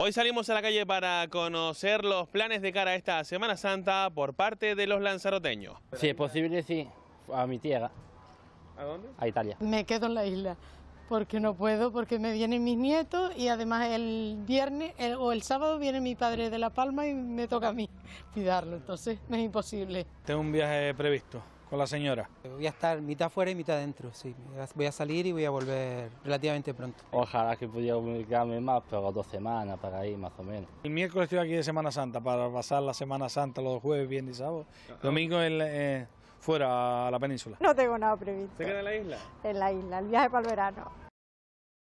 Hoy salimos a la calle para conocer los planes de cara a esta Semana Santa por parte de los lanzaroteños. Si es posible, sí, a mi tierra. ¿A dónde? A Italia. Me quedo en la isla, porque no puedo, porque me vienen mis nietos y además el viernes o el sábado viene mi padre de La Palma y me toca a mí cuidarlo, entonces es imposible. Tengo un viaje previsto con la señora. Voy a estar mitad fuera y mitad dentro, sí. Voy a salir y voy a volver relativamente pronto. Ojalá que pudiera comunicarme más, pero dos semanas para ahí más o menos. El miércoles estoy aquí de Semana Santa para pasar la Semana Santa los jueves, viernes y sábado. Ah. Domingo el, eh, fuera a la península. No tengo nada previsto. ¿Se queda en la isla? En la isla, el viaje para el verano.